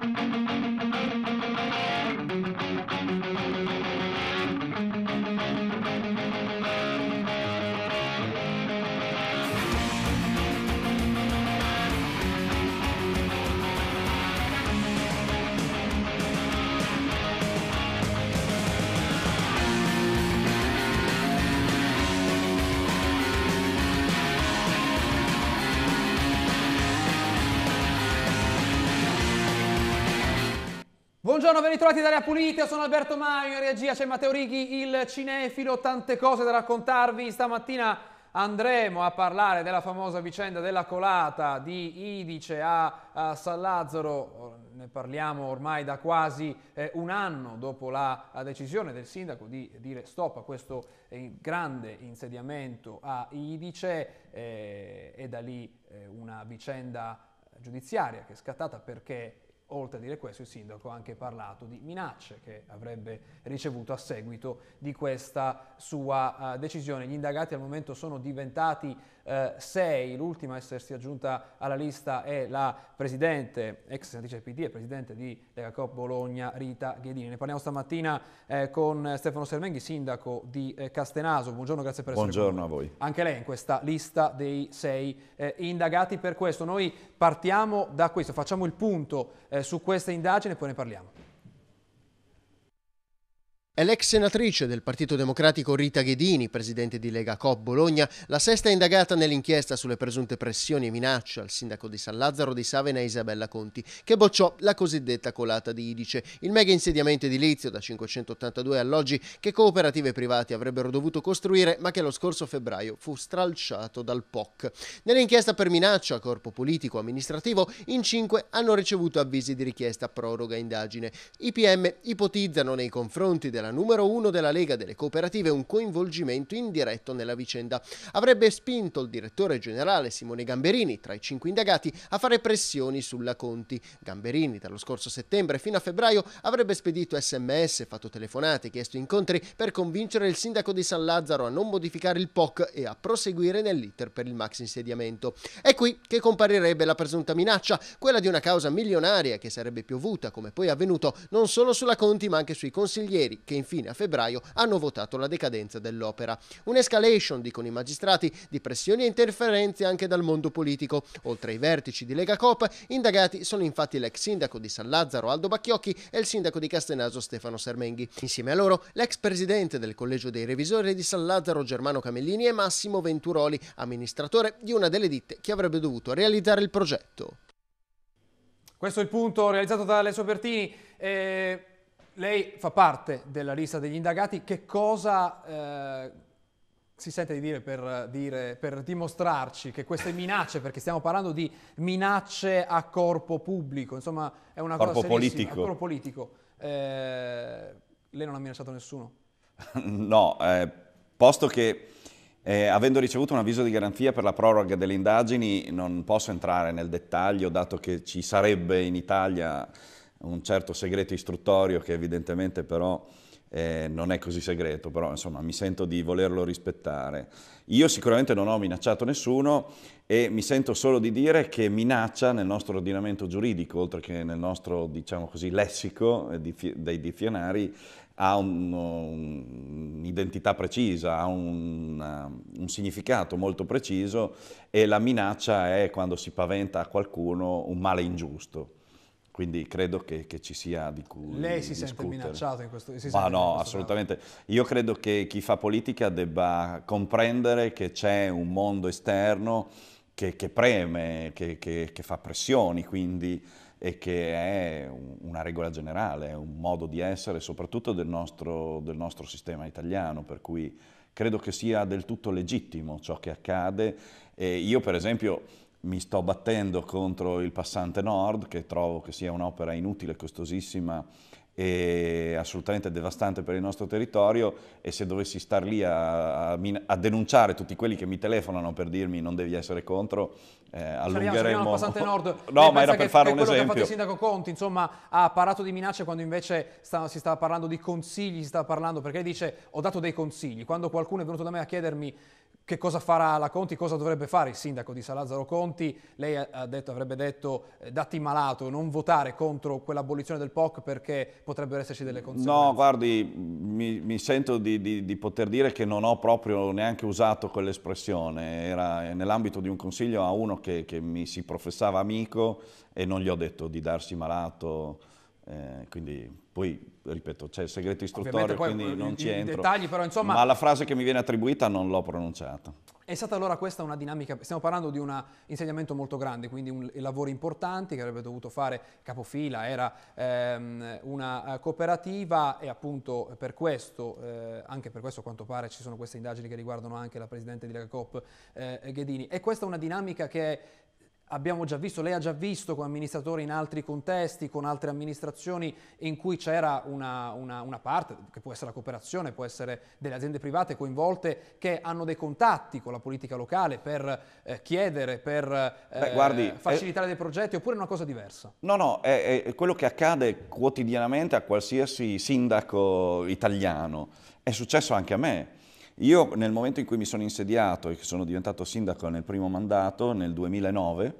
Thank you. Buongiorno, ben ritrovati da Area Pulita, sono Alberto Maio, in regia c'è Matteo Righi, il cinefilo, tante cose da raccontarvi. Stamattina andremo a parlare della famosa vicenda della colata di Idice a, a San Lazzaro, ne parliamo ormai da quasi eh, un anno dopo la, la, decisione del sindaco di dire stop a questo eh, grande insediamento a Idice eh, e da lì eh, una vicenda giudiziaria che è scattata perché Oltre a dire questo, il sindaco ha anche parlato di minacce che avrebbe ricevuto a seguito di questa sua uh, decisione. Gli indagati al momento sono diventati eh, 6, l'ultima a essersi aggiunta alla lista è la presidente, ex senatrice PD e presidente di Lega Coop Bologna, Rita Ghedini. Ne parliamo stamattina eh, con Stefano Servenghi, sindaco di eh, Castenaso. Buongiorno, grazie per essere Buongiorno qui. Buongiorno a voi. Anche lei in questa lista dei 6 eh, indagati per questo. Noi partiamo da questo, facciamo il punto eh, su questa indagine e poi ne parliamo. È l'ex senatrice del Partito Democratico Rita Ghedini, presidente di Lega Coop Bologna, la sesta indagata nell'inchiesta sulle presunte pressioni e minacce al sindaco di San Lazzaro di Savena Isabella Conti, che bocciò la cosiddetta colata di Idice, il mega insediamento edilizio da 582 alloggi che cooperative private avrebbero dovuto costruire ma che lo scorso febbraio fu stralciato dal POC. Nell'inchiesta per minaccia a corpo politico amministrativo, in cinque hanno ricevuto avvisi di richiesta proroga indagine. I PM ipotizzano nei confronti della la numero uno della Lega delle Cooperative un coinvolgimento indiretto nella vicenda. Avrebbe spinto il direttore generale Simone Gamberini, tra i cinque indagati, a fare pressioni sulla Conti. Gamberini, dallo scorso settembre fino a febbraio, avrebbe spedito sms, fatto telefonate, chiesto incontri per convincere il sindaco di San Lazzaro a non modificare il POC e a proseguire nell'iter per il max insediamento. È qui che comparirebbe la presunta minaccia, quella di una causa milionaria che sarebbe piovuta, come poi è avvenuto, non solo sulla Conti ma anche sui consiglieri che che infine a febbraio hanno votato la decadenza dell'opera. Un'escalation, dicono i magistrati, di pressioni e interferenze anche dal mondo politico. Oltre ai vertici di Lega Cop, indagati sono infatti l'ex sindaco di San Lazzaro Aldo Bacchiocchi e il sindaco di Castenaso Stefano Sermenghi. Insieme a loro l'ex presidente del Collegio dei Revisori di San Lazzaro Germano Camellini e Massimo Venturoli, amministratore di una delle ditte che avrebbe dovuto realizzare il progetto. Questo è il punto realizzato da Alessio Bertini. Eh... Lei fa parte della lista degli indagati, che cosa eh, si sente di dire per, dire per, dimostrarci che queste minacce, perché stiamo parlando di minacce a corpo pubblico, insomma è una corpo cosa serissima, politico. corpo politico, eh, lei non ha minacciato nessuno? no, eh, posto che eh, avendo ricevuto un avviso di garanzia per la proroga delle indagini non posso entrare nel dettaglio, dato che ci sarebbe in Italia un certo segreto istruttorio che evidentemente però eh, non è così segreto, però insomma mi sento di volerlo rispettare. Io sicuramente non ho minacciato nessuno e mi sento solo di dire che minaccia nel nostro ordinamento giuridico, oltre che nel nostro, diciamo così, lessico eh, dei dizionari, ha un'identità precisa, ha un, un, significato molto preciso e la minaccia è quando si paventa a qualcuno un male ingiusto. Quindi credo che, che ci sia di cui Lei si discutere. sente minacciato in questo... Si Ma no, assolutamente. Caso. Io credo che chi fa politica debba comprendere che c'è un mondo esterno che, che preme, che, che fa pressioni, quindi e che è una regola generale, è un modo di essere soprattutto del nostro, del nostro, sistema italiano, per cui credo che sia del tutto legittimo ciò che accade. E io per esempio mi sto battendo contro il passante nord, che trovo che sia un'opera inutile, costosissima e assolutamente devastante per il nostro territorio e se dovessi star lì a, a, a denunciare tutti quelli che mi telefonano per dirmi non devi essere contro, eh, allungheremo... Nord, no, eh, ma era per fare un esempio. quello che ha fatto il sindaco Conti, insomma, ha parlato di minacce quando invece sta, si stava parlando di consigli, si stava parlando, perché dice ho dato dei consigli, quando qualcuno è venuto da me a chiedermi che cosa farà la Conti, cosa dovrebbe fare il sindaco di Salazzaro Conti. Lei detto, avrebbe detto eh, dati malato, non votare contro quell'abolizione del POC perché potrebbero esserci delle conseguenze. No, guardi, mi, mi sento di, di, di, poter dire che non ho proprio neanche usato quell'espressione. Era nell'ambito di un consiglio a uno che, che mi si professava amico e non gli ho detto di darsi malato. Eh, quindi poi ripeto c'è il segreto istruttorio quindi eh, non i, ci entro dettagli, però, insomma, ma la frase che mi viene attribuita non l'ho pronunciata è stata allora questa una dinamica stiamo parlando di un insegnamento molto grande quindi un, lavoro importante che avrebbe dovuto fare capofila era ehm, una eh, cooperativa e appunto per questo eh, anche per questo a quanto pare ci sono queste indagini che riguardano anche la presidente di Lega Coop eh, Ghedini e questa è una dinamica che è abbiamo già visto, lei ha già visto come amministratore in altri contesti, con altre amministrazioni in cui c'era una, una, una, parte, che può essere la cooperazione, può essere delle aziende private coinvolte, che hanno dei contatti con la politica locale per eh, chiedere, per eh, Beh, guardi, eh, facilitare è... dei progetti, oppure è una cosa diversa? No, no, è, è quello che accade quotidianamente a qualsiasi sindaco italiano. È successo anche a me. Io nel momento in cui mi sono insediato e sono diventato sindaco nel primo mandato, nel 2009,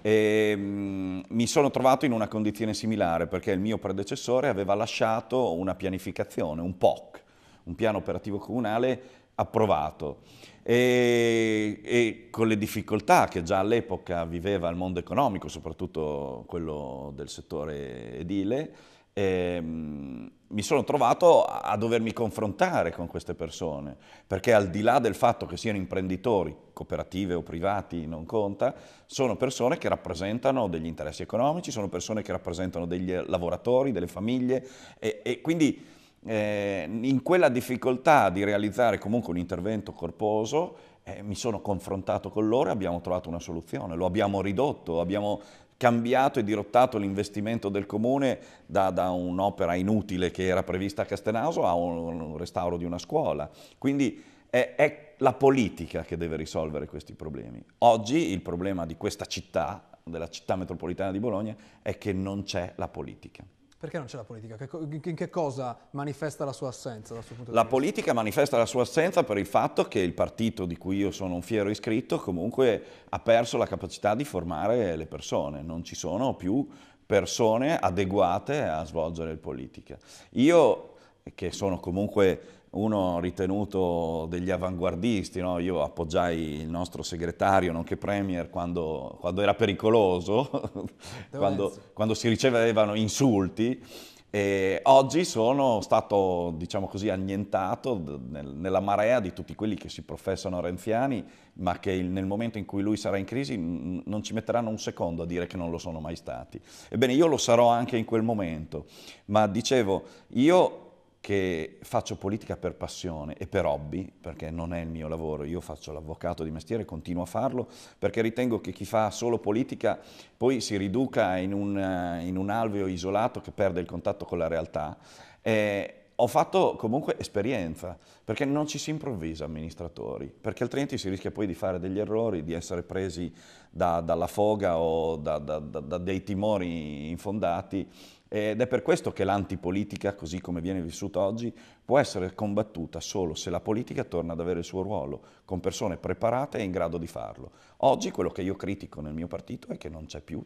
e, ehm, mi sono trovato in una condizione similare perché il mio predecessore aveva lasciato una pianificazione, un POC, un piano operativo comunale approvato e, e con le difficoltà che già all'epoca viveva il mondo economico, soprattutto quello del settore edile, eh, mi sono trovato a dovermi confrontare con queste persone, perché al di là del fatto che siano imprenditori, cooperative o privati, non conta, sono persone che rappresentano degli interessi economici, sono persone che rappresentano degli eh, lavoratori, delle famiglie e, e quindi eh, in quella difficoltà di realizzare comunque un intervento corposo eh, mi sono confrontato con loro e abbiamo trovato una soluzione, lo abbiamo ridotto, abbiamo cambiato e dirottato l'investimento del comune da, da un'opera inutile che era prevista a Castenaso a un, un restauro di una scuola. Quindi è, è, la politica che deve risolvere questi problemi. Oggi il problema di questa città, della città metropolitana di Bologna, è che non c'è la politica. Perché non c'è la politica? in che cosa manifesta la sua assenza? Dal suo punto di la vista? politica manifesta la sua assenza per il fatto che il partito di cui io sono un fiero iscritto comunque ha perso la capacità di formare le persone, non ci sono più persone adeguate a svolgere politica. Io, che sono comunque uno ritenuto degli avanguardisti, no? io appoggiai il nostro segretario, nonché premier, quando, quando era pericoloso, quando, quando, si ricevevano insulti, e oggi sono stato, diciamo così, annientato nel, nella marea di tutti quelli che si professano renziani, ma che il, nel momento in cui lui sarà in crisi non ci metteranno un secondo a dire che non lo sono mai stati. Ebbene, io lo sarò anche in quel momento, ma dicevo, io che faccio politica per passione e per hobby, perché non è il mio lavoro, io faccio l'avvocato di mestiere e continuo a farlo, perché ritengo che chi fa solo politica poi si riduca in un, eh, in un alveo isolato che perde il contatto con la realtà. Eh, ho fatto comunque esperienza, perché non ci si improvvisa amministratori, perché altrimenti si rischia poi di fare degli errori, di essere presi da, dalla foga o da, da, da dei timori infondati ed è per questo che l'antipolitica, così come viene vissuta oggi, può essere combattuta solo se la politica torna ad avere il suo ruolo, con persone preparate e in grado di farlo. Oggi quello che io critico nel mio partito è che non c'è più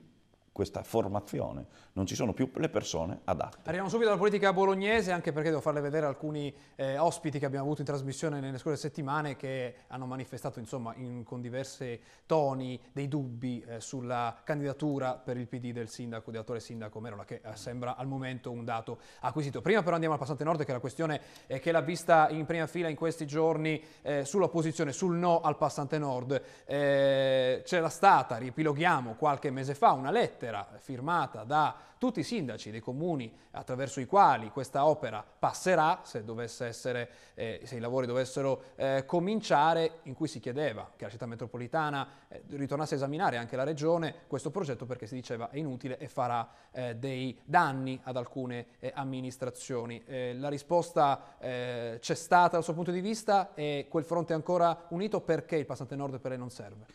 questa formazione, non ci sono più le persone adatte. Arriviamo subito alla politica bolognese anche perché devo farle vedere alcuni eh, ospiti che abbiamo avuto in trasmissione nelle scorse settimane che hanno manifestato insomma, in, con diversi toni dei dubbi eh, sulla candidatura per il PD del sindaco, di attore sindaco Merola che eh, sembra al momento un dato acquisito. Prima però andiamo al passante nord che la questione eh, che l'ha vista in prima fila in questi giorni eh, sull'opposizione, sul no al passante nord. Eh, c'era stata, riepiloghiamo qualche mese fa, una lettera lettera firmata da tutti i sindaci dei comuni attraverso i quali questa opera passerà, se, essere, eh, se i lavori dovessero eh, cominciare, in cui si chiedeva che la città metropolitana eh, ritornasse a esaminare anche la regione questo progetto perché si diceva è inutile e farà eh, dei danni ad alcune eh, amministrazioni. Eh, la risposta c'è stata dal suo punto di vista e quel fronte è ancora unito perché il passante nord per lei non serve?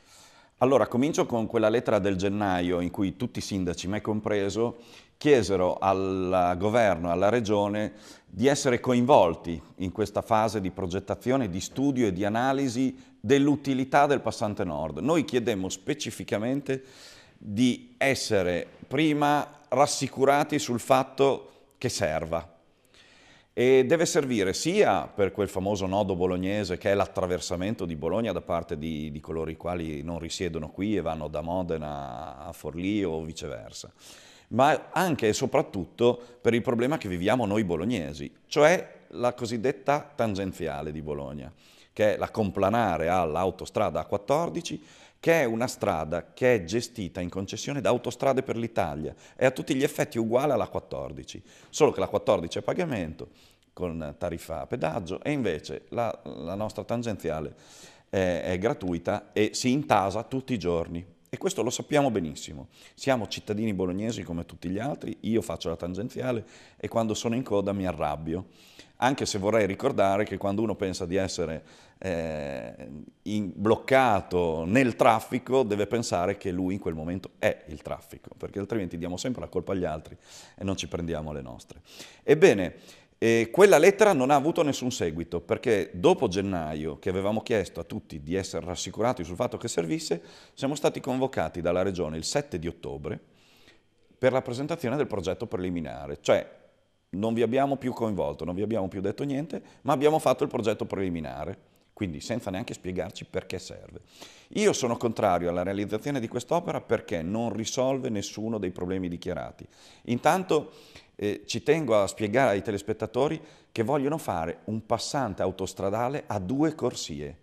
Allora, comincio con quella lettera del gennaio in cui tutti i sindaci, me compreso, chiesero al governo, alla regione, di essere coinvolti in questa fase di progettazione, di studio e di analisi dell'utilità del passante nord. Noi chiedemmo specificamente di essere prima rassicurati sul fatto che serva, e deve servire sia per quel famoso nodo bolognese che è l'attraversamento di Bologna da parte di, di coloro i quali non risiedono qui e vanno da Modena a Forlì o viceversa, ma anche e soprattutto per il problema che viviamo noi bolognesi, cioè la cosiddetta tangenziale di Bologna che è la complanare all'autostrada A14, che è una strada che è gestita in concessione da Autostrade per l'Italia, è a tutti gli effetti uguale alla 14, solo che la 14 è a pagamento con tariffa a pedaggio e invece la, la nostra tangenziale è, è gratuita e si intasa tutti i giorni. E questo lo sappiamo benissimo. Siamo cittadini bolognesi come tutti gli altri, io faccio la tangenziale e quando sono in coda mi arrabbio anche se vorrei ricordare che quando uno pensa di essere eh, in, bloccato nel traffico, deve pensare che lui in quel momento è il traffico, perché altrimenti diamo sempre la colpa agli altri e non ci prendiamo le nostre. Ebbene, eh, quella lettera non ha avuto nessun seguito, perché dopo gennaio, che avevamo chiesto a tutti di essere rassicurati sul fatto che servisse, siamo stati convocati dalla Regione il 7 di ottobre per la presentazione del progetto preliminare, cioè non vi abbiamo più coinvolto, non vi abbiamo più detto niente, ma abbiamo fatto il progetto preliminare, quindi senza neanche spiegarci perché serve. Io sono contrario alla realizzazione di quest'opera perché non risolve nessuno dei problemi dichiarati. Intanto eh, ci tengo a spiegare ai telespettatori che vogliono fare un passante autostradale a due corsie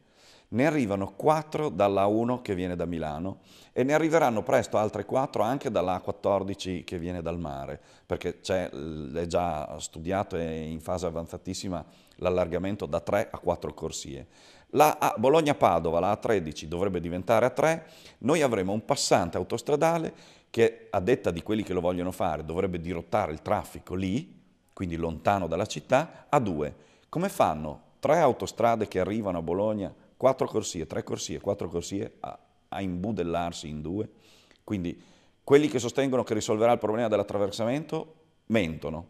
ne arrivano 4 dalla 1 che viene da Milano e ne arriveranno presto altre 4 anche dalla 14 che viene dal mare, perché è già studiato e in fase avanzatissima l'allargamento da 3 a 4 corsie. La Bologna-Padova, la A13, dovrebbe diventare a 3, noi avremo un passante autostradale che a detta di quelli che lo vogliono fare dovrebbe dirottare il traffico lì, quindi lontano dalla città, a 2. Come fanno tre autostrade che arrivano a Bologna quattro corsie, tre corsie, quattro corsie a, a imbudellarsi in due. Quindi quelli che sostengono che risolverà il problema dell'attraversamento mentono.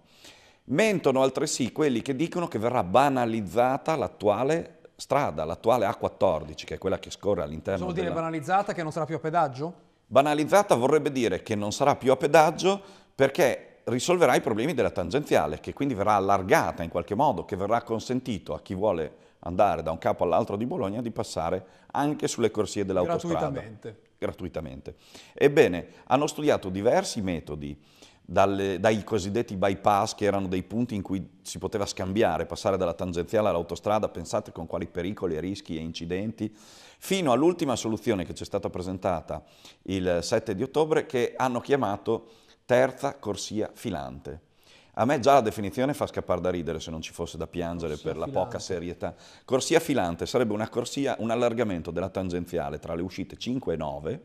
Mentono altresì quelli che dicono che verrà banalizzata l'attuale strada, l'attuale A14, che è quella che scorre all'interno Solo della... dire banalizzata che non sarà più a pedaggio? Banalizzata vorrebbe dire che non sarà più a pedaggio perché risolverà i problemi della tangenziale, che quindi verrà allargata in qualche modo, che verrà consentito a chi vuole andare da un capo all'altro di Bologna di passare anche sulle corsie dell'autostrada. Gratuitamente. Gratuitamente. Ebbene, hanno studiato diversi metodi, dalle, dai cosiddetti bypass, che erano dei punti in cui si poteva scambiare, passare dalla tangenziale all'autostrada, pensate con quali pericoli, rischi e incidenti, fino all'ultima soluzione che ci è stata presentata il 7 di ottobre, che hanno chiamato terza corsia filante a me già la definizione fa scappare da ridere se non ci fosse da piangere corsia per filante. la poca serietà. Corsia filante sarebbe una corsia, un allargamento della tangenziale tra le uscite 5 e 9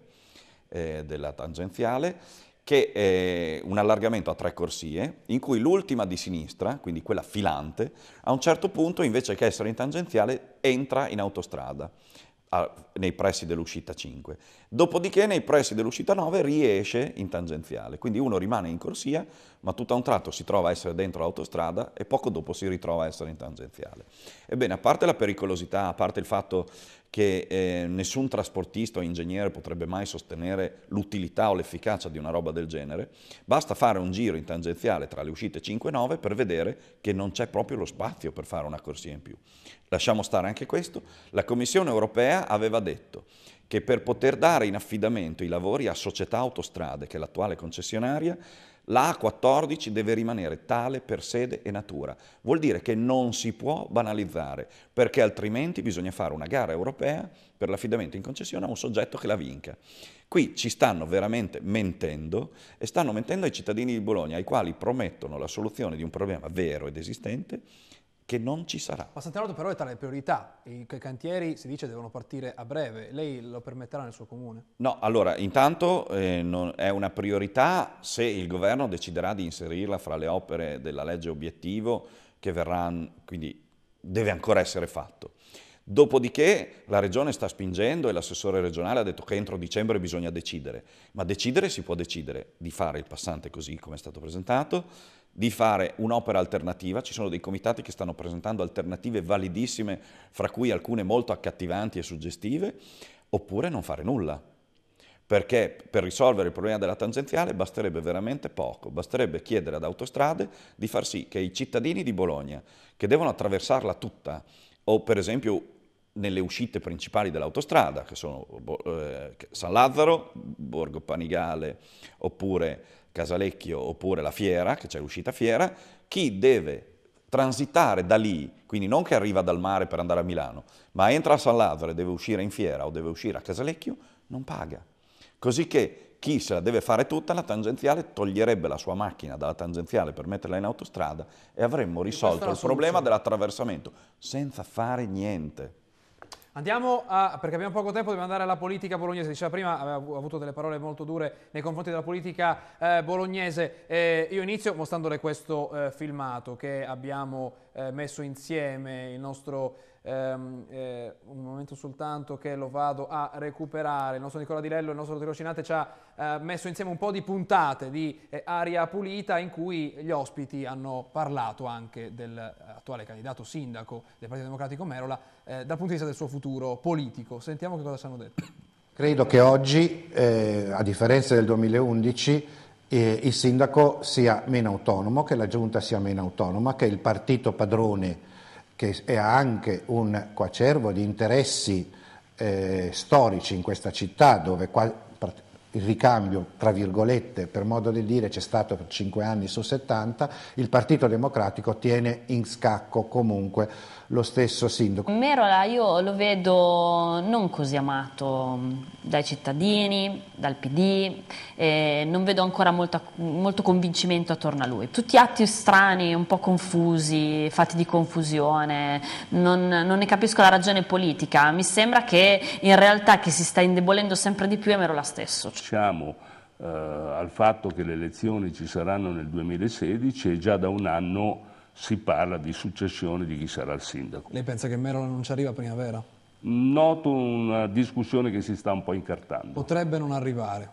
eh, della tangenziale, che è un allargamento a tre corsie, in cui l'ultima di sinistra, quindi quella filante, a un certo punto invece che essere in tangenziale entra in autostrada a, nei pressi dell'uscita 5. Dopodiché nei pressi dell'uscita 9 riesce in tangenziale, quindi uno rimane in corsia, ma tutto a un tratto si trova a essere dentro l'autostrada e poco dopo si ritrova a essere in tangenziale. Ebbene, a parte la pericolosità, a parte il fatto che eh, nessun trasportista o ingegnere potrebbe mai sostenere l'utilità o l'efficacia di una roba del genere, basta fare un giro in tangenziale tra le uscite 5 e 9 per vedere che non c'è proprio lo spazio per fare una corsia in più. Lasciamo stare anche questo, la Commissione europea aveva detto che per poter dare in affidamento i lavori a società autostrade, che è l'attuale concessionaria, la A14 deve rimanere tale per sede e natura. Vuol dire che non si può banalizzare, perché altrimenti bisogna fare una gara europea per l'affidamento in concessione a un soggetto che la vinca. Qui ci stanno veramente mentendo e stanno mentendo ai cittadini di Bologna, ai quali promettono la soluzione di un problema vero ed esistente che non ci sarà. Ma Sant'Enato però è tra le priorità, i cantieri si dice devono partire a breve, lei lo permetterà nel suo comune? No, allora intanto eh, non, è una priorità se il governo deciderà di inserirla fra le opere della legge obiettivo che verranno, quindi deve ancora essere fatto. Dopodiché la regione sta spingendo e l'assessore regionale ha detto che entro dicembre bisogna decidere, ma decidere si può decidere di fare il passante così come è stato presentato, di fare un'opera alternativa, ci sono dei comitati che stanno presentando alternative validissime, fra cui alcune molto accattivanti e suggestive, oppure non fare nulla. Perché per risolvere il problema della tangenziale basterebbe veramente poco, basterebbe chiedere ad autostrade di far sì che i cittadini di Bologna, che devono attraversarla tutta, o per esempio nelle uscite principali dell'autostrada, che sono eh, San Lazzaro, Borgo Panigale, oppure Casalecchio oppure la Fiera, che c'è l'uscita Fiera, chi deve transitare da lì, quindi non che arriva dal mare per andare a Milano, ma entra a San Lazzaro e deve uscire in Fiera o deve uscire a Casalecchio, non paga. Così che chi se la deve fare tutta la tangenziale toglierebbe la sua macchina dalla tangenziale per metterla in autostrada e avremmo risolto il problema dell'attraversamento senza fare niente. Andiamo a, perché abbiamo poco tempo, dobbiamo andare alla politica bolognese. Diceva prima, aveva avuto delle parole molto dure nei confronti della politica eh, bolognese. Eh, io inizio mostrandole questo eh, filmato che abbiamo eh, messo insieme il nostro ehm, eh, un momento soltanto che lo vado a recuperare, il nostro Nicola Di Lello, il nostro tirocinante ci ha eh, messo insieme un po' di puntate di eh, aria pulita in cui gli ospiti hanno parlato anche dell'attuale eh, candidato sindaco del Partito Democratico Merola eh, dal punto di vista del suo futuro politico. Sentiamo che cosa ci hanno detto. Credo che oggi, eh, a differenza del 2011, eh, il sindaco sia meno autonomo, che la giunta sia meno autonoma, che il partito padrone che è anche un coacervo di interessi eh, storici in questa città dove qua, il ricambio, tra virgolette, per modo di dire, c'è stato per 5 anni su 70, il Partito Democratico tiene in scacco comunque lo stesso sindaco. Merola io lo vedo non così amato mm, dai cittadini, dal PD, eh, non vedo ancora molto, molto, convincimento attorno a lui. Tutti atti strani, un po' confusi, fatti di confusione, non, non ne capisco la ragione politica, mi sembra che in realtà chi si sta indebolendo sempre di più è Merola stesso facciamo eh, al fatto che le elezioni ci saranno nel 2016 e già da un anno si parla di successione di chi sarà il sindaco. Lei pensa che Merola non ci arriva a primavera? Noto una discussione che si sta un po' incartando. Potrebbe non arrivare.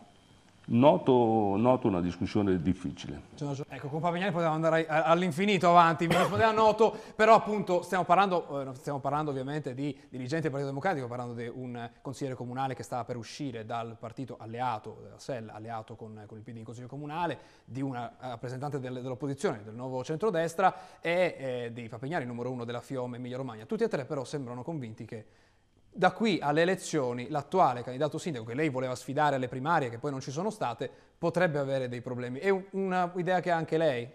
Noto, noto, una discussione difficile. Ecco, con Pavignani potevamo andare all'infinito avanti, mi rispondeva noto, però appunto stiamo parlando, eh, stiamo parlando ovviamente di dirigente del Partito Democratico, parlando di un consigliere comunale che stava per uscire dal partito alleato, della eh, SEL, alleato con, con il PD in Consiglio Comunale, di un eh, rappresentante del, dell'opposizione, del nuovo centrodestra e eh, di Papignani, numero uno della Fiome Emilia Romagna. Tutti e tre però sembrano convinti che da qui alle elezioni l'attuale candidato sindaco che lei voleva sfidare alle primarie che poi non ci sono state potrebbe avere dei problemi. È un'idea che ha anche lei?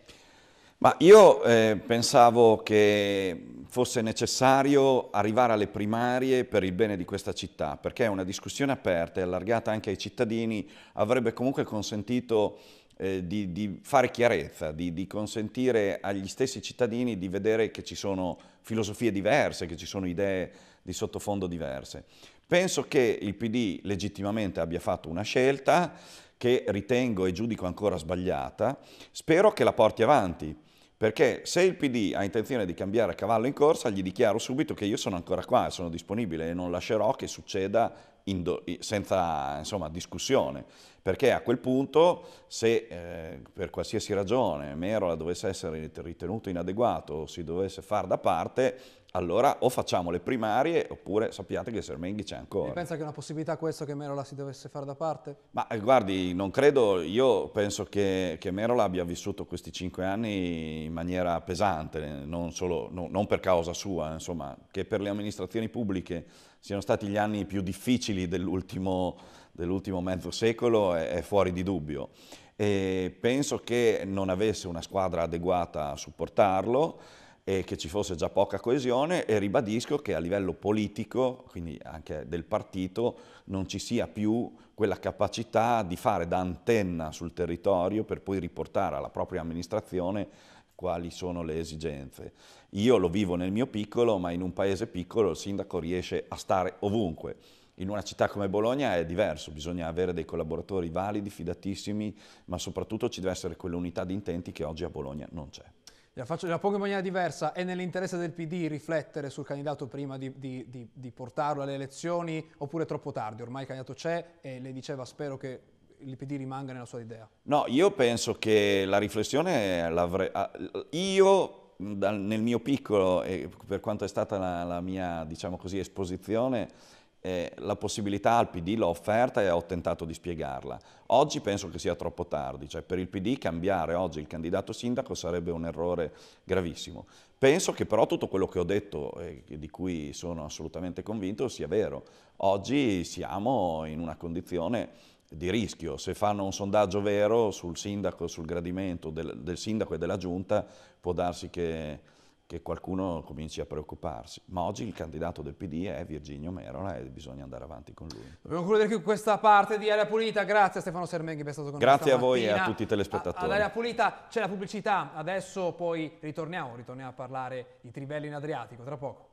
Ma io eh, pensavo che fosse necessario arrivare alle primarie per il bene di questa città, perché una discussione aperta e allargata anche ai cittadini avrebbe comunque consentito eh, di, di, fare chiarezza, di, di, consentire agli stessi cittadini di vedere che ci sono filosofie diverse, che ci sono idee diverse di sottofondo diverse. Penso che il PD legittimamente abbia fatto una scelta che ritengo e giudico ancora sbagliata, spero che la porti avanti, perché se il PD ha intenzione di cambiare cavallo in corsa, gli dichiaro subito che io sono ancora qua sono disponibile e non lascerò che succeda senza insomma, discussione, perché a quel punto se eh, per qualsiasi ragione Merola dovesse essere ritenuto inadeguato o si dovesse far da parte, allora o facciamo le primarie oppure sappiate che Sermenghi c'è ancora. E pensa che è una possibilità questo che Merola si dovesse fare da parte? Ma eh, guardi, non credo, io penso che, che, Merola abbia vissuto questi cinque anni in maniera pesante, non, solo, no, non per causa sua, eh, insomma, che per le amministrazioni pubbliche siano stati gli anni più difficili dell'ultimo, dell'ultimo mezzo secolo è, è fuori di dubbio. E penso che non avesse una squadra adeguata a supportarlo, e che ci fosse già poca coesione e ribadisco che a livello politico, quindi anche del partito, non ci sia più quella capacità di fare da antenna sul territorio per poi riportare alla propria amministrazione quali sono le esigenze. Io lo vivo nel mio piccolo, ma in un paese piccolo il sindaco riesce a stare ovunque. In una città come Bologna è diverso, bisogna avere dei collaboratori validi, fidatissimi, ma soprattutto ci deve essere quell'unità di intenti che oggi a Bologna non c'è. La, faccio, la, pongo in maniera diversa, è nell'interesse del PD riflettere sul candidato prima di, di, di, di portarlo alle elezioni oppure è troppo tardi? Ormai il candidato c'è e le diceva spero che il PD rimanga nella sua idea. No, io penso che la riflessione l'avrei... Io nel mio piccolo, e per quanto è stata la, la mia diciamo così, esposizione, eh, la possibilità al PD l'ho offerta e ho tentato di spiegarla. Oggi penso che sia troppo tardi, cioè per il PD cambiare oggi il candidato sindaco sarebbe un errore gravissimo. Penso che però tutto quello che ho detto e eh, di cui sono assolutamente convinto sia vero. Oggi siamo in una condizione di rischio. Se fanno un sondaggio vero sul sindaco, sul gradimento del, del sindaco e della giunta, può darsi che che qualcuno cominci a preoccuparsi. Ma oggi il candidato del PD è Virginio Merola e bisogna andare avanti con lui. Dobbiamo concludere qui questa parte di Aria Pulita. Grazie a Stefano Sermenghi per essere stato con Grazie noi Grazie a voi e a tutti i telespettatori. Ad Aria Pulita c'è la pubblicità, adesso poi ritorniamo, ritorniamo a parlare di Trivelli in Adriatico, tra poco.